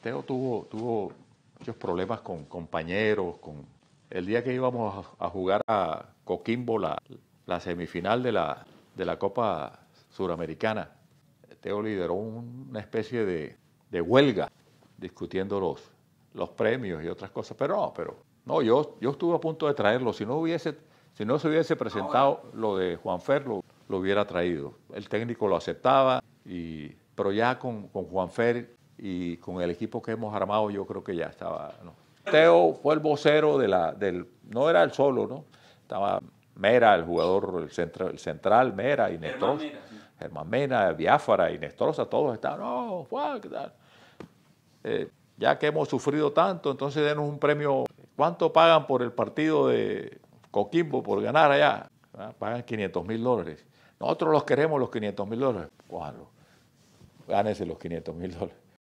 Teo tuvo, tuvo muchos problemas con compañeros, con el día que íbamos a, jugar a Coquimbo la, semifinal de la, de la Copa Suramericana. Teo lideró una especie de, de, huelga discutiendo los, los premios y otras cosas, pero no, pero no, yo, yo estuve a punto de traerlo, si no hubiese, si no se hubiese presentado ah, lo de Juan Fer, lo, hubiera traído. El técnico lo aceptaba y pero ya con, con Juan Fer y con el equipo que hemos armado yo creo que ya estaba. Teo fue el vocero de la, del, no era el solo, ¿no? Estaba Mera, el jugador, el, central, Mera y Nestor. Germán Mena, Biafara y Nestrosa, todos estaban, no, eh, ya que hemos sufrido tanto, entonces denos un premio. ¿Cuánto pagan por el partido de Coquimbo por ganar allá? Ah, pagan 500 mil dólares. Nosotros los queremos los 500 mil dólares. Cójanlo. gánese los 500 mil dólares.